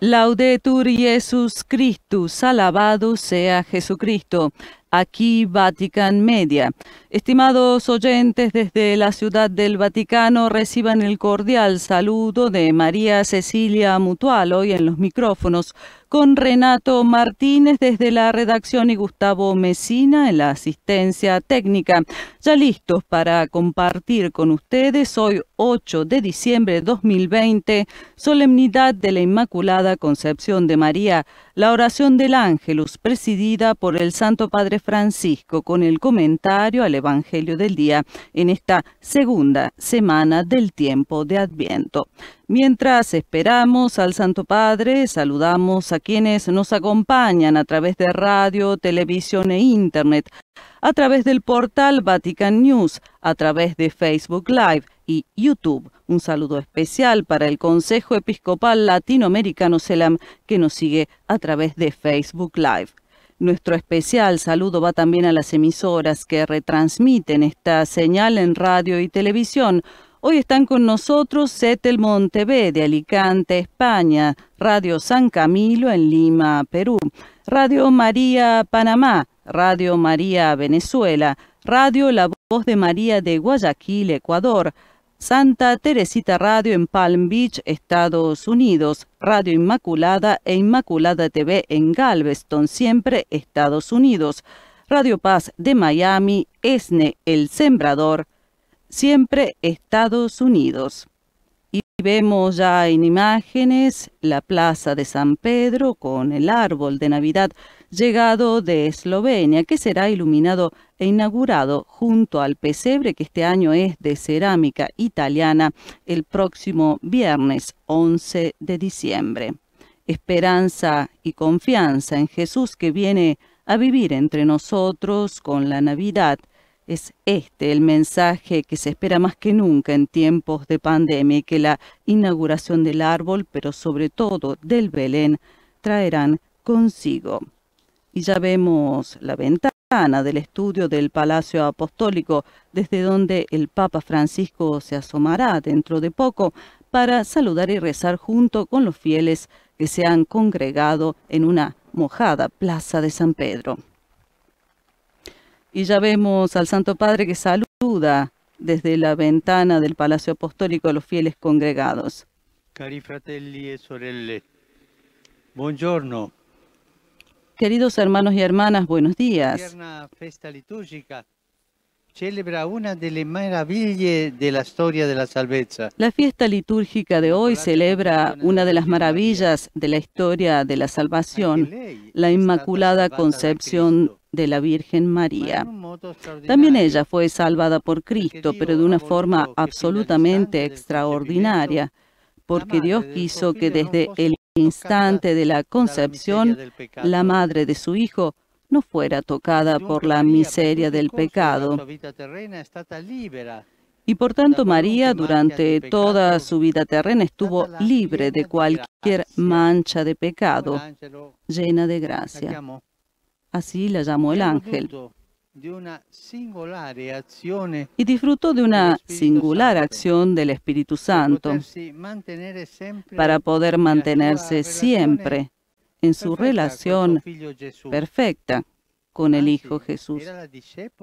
Laudetur Jesús Christus, alabado sea Jesucristo aquí Vatican Media. Estimados oyentes desde la Ciudad del Vaticano, reciban el cordial saludo de María Cecilia Mutual hoy en los micrófonos con Renato Martínez desde la redacción y Gustavo Mesina en la asistencia técnica. Ya listos para compartir con ustedes hoy 8 de diciembre de 2020, solemnidad de la Inmaculada Concepción de María la oración del Ángelus presidida por el Santo Padre Francisco con el comentario al Evangelio del día en esta segunda semana del tiempo de Adviento. Mientras esperamos al Santo Padre, saludamos a quienes nos acompañan a través de radio, televisión e Internet, a través del portal Vatican News, a través de Facebook Live y YouTube. Un saludo especial para el Consejo Episcopal Latinoamericano CELAM que nos sigue a través de Facebook Live. Nuestro especial saludo va también a las emisoras que retransmiten esta señal en radio y televisión Hoy están con nosotros Setel TV de Alicante, España, Radio San Camilo en Lima, Perú, Radio María Panamá, Radio María Venezuela, Radio La Voz de María de Guayaquil, Ecuador, Santa Teresita Radio en Palm Beach, Estados Unidos, Radio Inmaculada e Inmaculada TV en Galveston, siempre Estados Unidos, Radio Paz de Miami, ESNE, El Sembrador, siempre Estados Unidos. Y vemos ya en imágenes la plaza de San Pedro con el árbol de Navidad llegado de Eslovenia, que será iluminado e inaugurado junto al pesebre que este año es de cerámica italiana el próximo viernes 11 de diciembre. Esperanza y confianza en Jesús que viene a vivir entre nosotros con la Navidad es este el mensaje que se espera más que nunca en tiempos de pandemia y que la inauguración del árbol, pero sobre todo del Belén, traerán consigo. Y ya vemos la ventana del estudio del Palacio Apostólico, desde donde el Papa Francisco se asomará dentro de poco para saludar y rezar junto con los fieles que se han congregado en una mojada plaza de San Pedro y ya vemos al Santo Padre que saluda desde la ventana del Palacio Apostólico a los fieles congregados. Cari fratelli e sorelle, buongiorno. Queridos hermanos y hermanas, buenos días. celebra una de maravillas de la historia de la La fiesta litúrgica de hoy celebra una de las maravillas de la historia de la salvación, la Inmaculada Concepción de la Virgen María. También ella fue salvada por Cristo, pero de una forma absolutamente extraordinaria, porque Dios quiso que desde el instante de la concepción, la madre de su hijo no fuera tocada por la miseria del pecado. Y por tanto María durante toda su vida terrena estuvo libre de cualquier mancha de pecado, llena de gracia así la llamó el ángel. Y disfrutó de una singular acción del Espíritu Santo para poder mantenerse siempre en su relación perfecta con el ah, Hijo Jesús.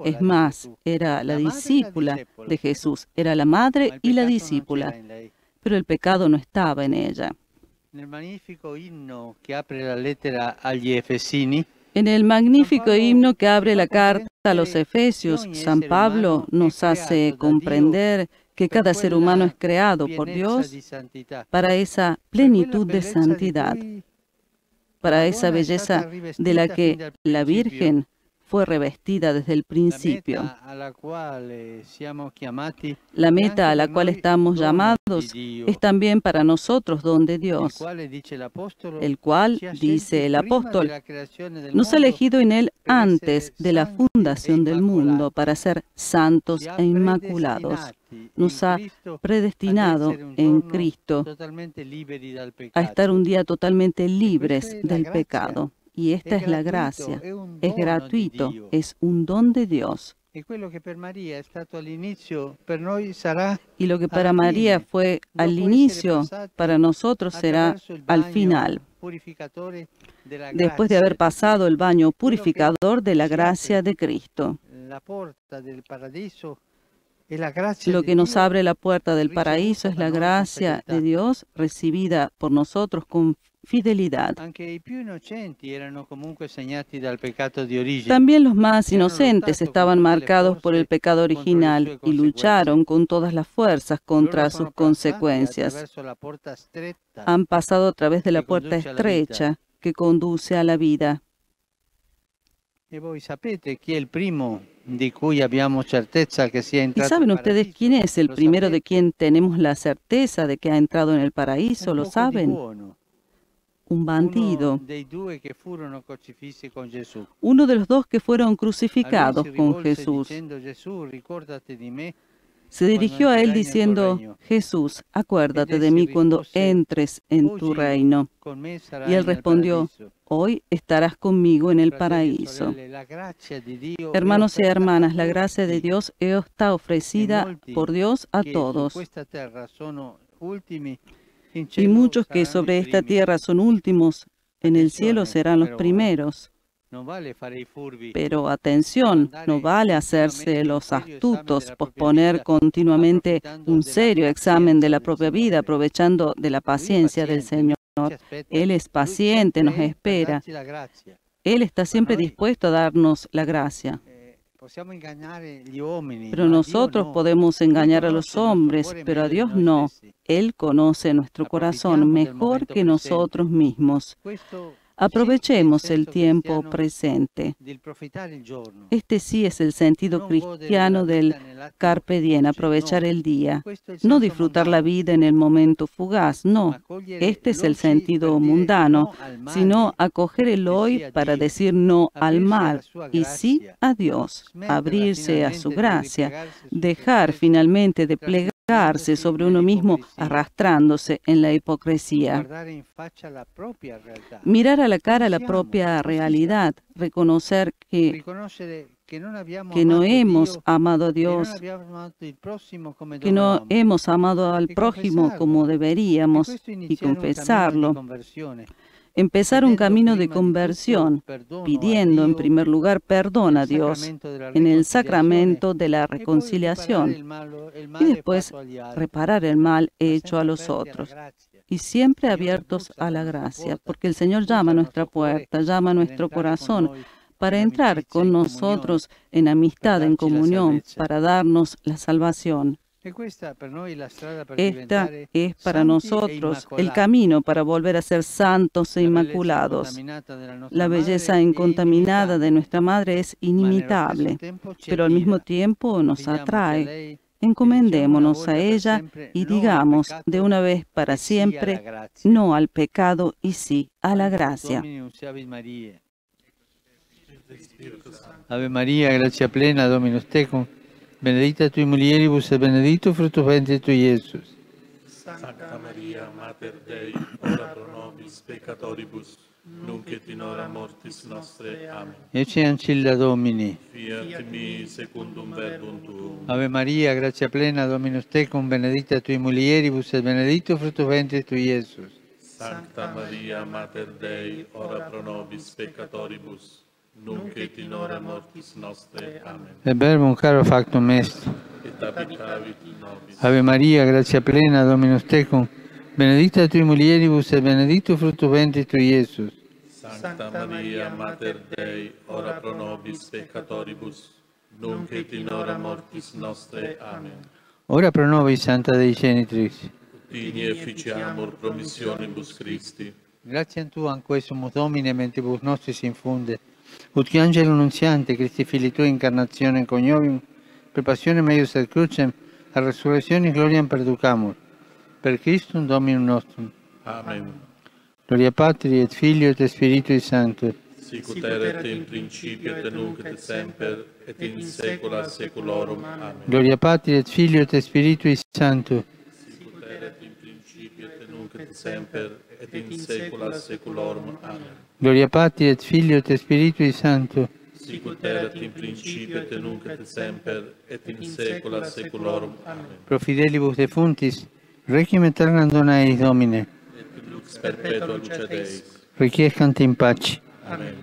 Es más, era la discípula de Jesús, era la madre y la discípula, pero el pecado no estaba en ella. En el magnífico himno que abre la en el magnífico himno que abre la carta a los este Efesios, San Pablo nos hace comprender que cada ser humano es creado por Dios para esa plenitud de santidad, para esa belleza de la que la Virgen fue revestida desde el principio. La meta a la cual eh, estamos llamados es también para nosotros don Dios, el cual, eh, dice el apóstol, nos ha elegido en él antes de la e fundación del mundo para ser santos e inmaculados. Nos ha predestinado en Cristo a estar un día totalmente libres del pecado. Y esta es, la gracia. Es gratuito, es un don de Dios. Y lo que para María fue al inicio, para nosotros será al final. Después de haber pasado el baño purificador de la gracia de Cristo. Lo que nos abre la puerta del paraíso es la gracia de Dios recibida por nosotros con fidelidad. También los más inocentes estaban marcados por el pecado original y lucharon con todas las fuerzas contra sus consecuencias. Han pasado a través de la puerta estrecha que conduce a la vida. ¿Y saben ustedes quién es el primero de quien tenemos la certeza de que ha entrado en el paraíso? ¿Lo saben? Un bandido. Uno de los dos que fueron crucificados con Jesús se dirigió a él diciendo, Jesús, acuérdate de mí cuando entres en tu reino. Y él respondió, hoy estarás conmigo en el paraíso. Hermanos y hermanas, la gracia de Dios está ofrecida por Dios a todos. Y muchos que sobre esta tierra son últimos, en el cielo serán los primeros pero atención, no vale hacerse los astutos, posponer continuamente un serio examen de la propia vida, aprovechando de la paciencia del Señor. Él es paciente, nos espera. Él está siempre dispuesto a darnos la gracia. Eh, pero nosotros podemos engañar a los hombres, pero a Dios no. Él conoce nuestro corazón mejor que nosotros mismos. Aprovechemos el tiempo presente. Este sí es el sentido cristiano del carpe diem, aprovechar el día. No disfrutar la vida en el momento fugaz, no. Este es el sentido mundano, sino acoger el hoy para decir no al mal y sí a Dios, abrirse a su gracia, dejar finalmente de plegar sobre uno mismo arrastrándose en la hipocresía. Mirar a la cara la propia realidad, reconocer que, que no hemos amado a Dios, que no hemos amado al prójimo como deberíamos y confesarlo empezar un camino de conversión, pidiendo en primer lugar perdón a Dios en el sacramento de la reconciliación y después reparar el mal hecho a los otros y siempre abiertos a la gracia, porque el Señor llama a nuestra puerta, llama a nuestro corazón para entrar con nosotros en amistad, en comunión, para darnos la salvación. Esta es para e nosotros el camino para volver a ser santos e inmaculados. La belleza incontaminada de nuestra Madre es inimitable, pero al mismo tiempo nos atrae. Encomendémonos a ella y digamos de una vez para siempre no al pecado y sí a la gracia. Ave María, gracia plena, Dominus tecum. benedicta tui mulieribus e benedetto frutto venti tu, Gesù. Santa Maria, Mater Dei, ora pro nobis peccatoribus, nunc et in hora mortis nostre. Amen. Ecce ancilla Domini. Fiat mi secundum verbum tuum. Ave Maria, grazia plena, Dominus tecum, benedicta tui mulieribus e benedetto frutto venti tu, Gesù. Santa Maria, Mater Dei, ora pro nobis peccatoribus, nunc et in hora mortis nostre. Amen. Del verbum caro factum est. Et abitavit in nobis. Ave Maria, grazia plena, Dominus tecum, benedicta tui mulieribus e benedictus frutto ventris tui, Iesus. Santa Maria, Mater Dei, ora pro nobis peccatoribus, nunc et in hora mortis nostre. Amen. Ora pro nobis, Santa Dei Genitrix. Digni efficiamur promissionibus Christi. Grazie a Tu, an quesum Domine, mentibus si infunde, Ut angelo nunciante, Christi fili tu incarnazione coniovium, per passione meius et crucem, a resurrezione gloria perducamur, per Cristo Dominum nostrum. Amen. Gloria Patri et Filio et Spiritui Sancto. Sicut erat in principio et nunc et semper et in saecula saeculorum. Amen. Gloria Patri et Filio et Spiritui Sancto. Sicut erat in principio et nunc et semper et in saecula saeculorum. Amen. Gloria Patri et Filio et Spiritui Sancto. Sicut erat in principio et nunc et semper et in saecula saeculorum. Amen. Pro fidelibus defuntis, requiem aeternam dona eis Domine. Et lux perpetua lucet eis. Requiescant in pace. Amen.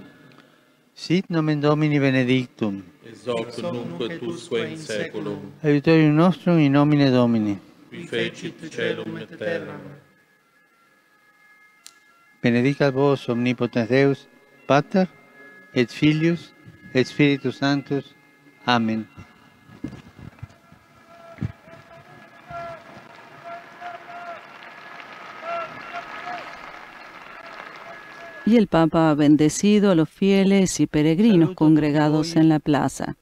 Sit nomen Domini benedictum. Ex hoc tu et in saeculum. Aiutorium nostrum in nomine Domini. Qui fecit celum et terram Benedicat vos omnipotens Deus, Pater, et filius, et Spiritus Sanctus. Amen. el Papa ha bendecido a los fieles y peregrinos congregados en la plaza.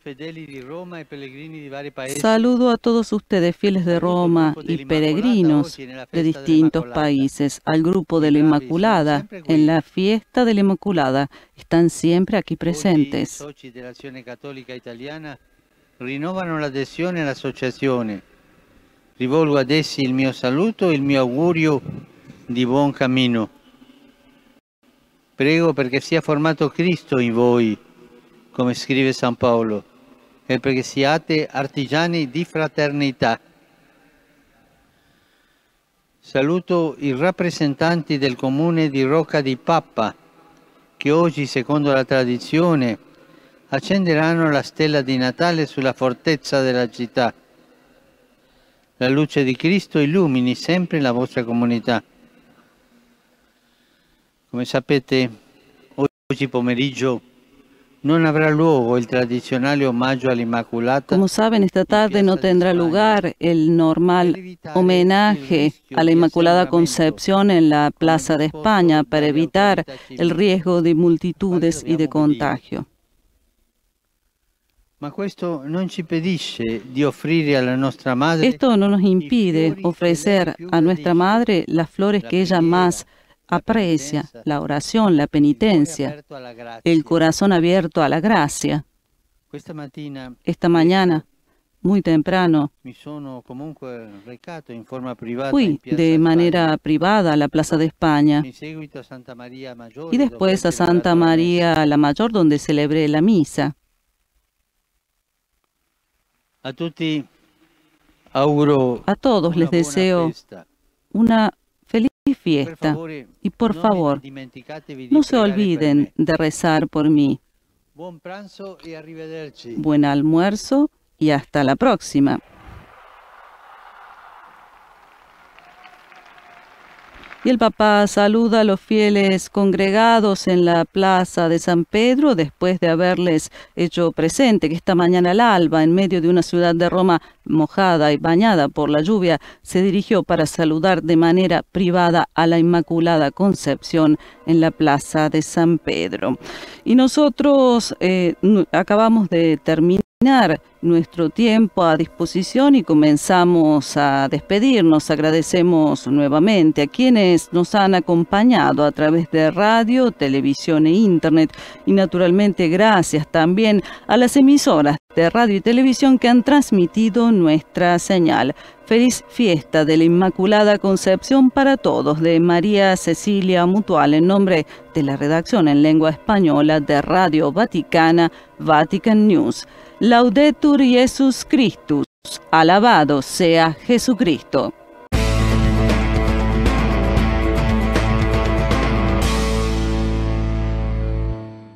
Saludo a todos ustedes fieles de Roma y peregrinos de distintos países, al grupo de la Inmaculada en la fiesta de la Inmaculada. Están siempre aquí presentes. Rinnovano la Rivolgo ad essi il mio saluto e il mio augurio Prego perché sia formato Cristo in voi, come scrive San Paolo, e perché siate artigiani di fraternità. Saluto i rappresentanti del comune di Rocca di Pappa, che oggi, secondo la tradizione, accenderanno la stella di Natale sulla fortezza della città. La luce di Cristo illumini sempre la vostra comunità. Como saben, esta tarde no tendrá lugar el normal homenaje a la Inmaculada Concepción en la Plaza de España para evitar el riesgo de multitudes y de contagio. Esto no nos impide ofrecer a nuestra madre las flores que ella más aprecia la oración, la penitencia, el corazón abierto a la gracia. Esta mañana, muy temprano, fui de manera privada a la Plaza de España y después a Santa María la Mayor, donde celebré la misa. A todos les deseo una fiesta. Y por favor, no se olviden de rezar por mí. E Buen almuerzo y hasta la próxima. Y el papá saluda a los fieles congregados en la plaza de San Pedro después de haberles hecho presente que esta mañana al alba, en medio de una ciudad de Roma mojada y bañada por la lluvia, se dirigió para saludar de manera privada a la Inmaculada Concepción en la plaza de San Pedro. Y nosotros eh, acabamos de terminar nuestro tiempo a disposición y comenzamos a despedirnos. Agradecemos nuevamente a quienes nos han acompañado a través de radio, televisión e internet y naturalmente gracias también a las emisoras de radio y televisión que han transmitido nuestra señal. Feliz fiesta de la Inmaculada Concepción para todos de María Cecilia Mutual en nombre de la redacción en lengua española de Radio Vaticana, Vatican News. Laudetur Jesus Christus, alabado sea Jesucristo.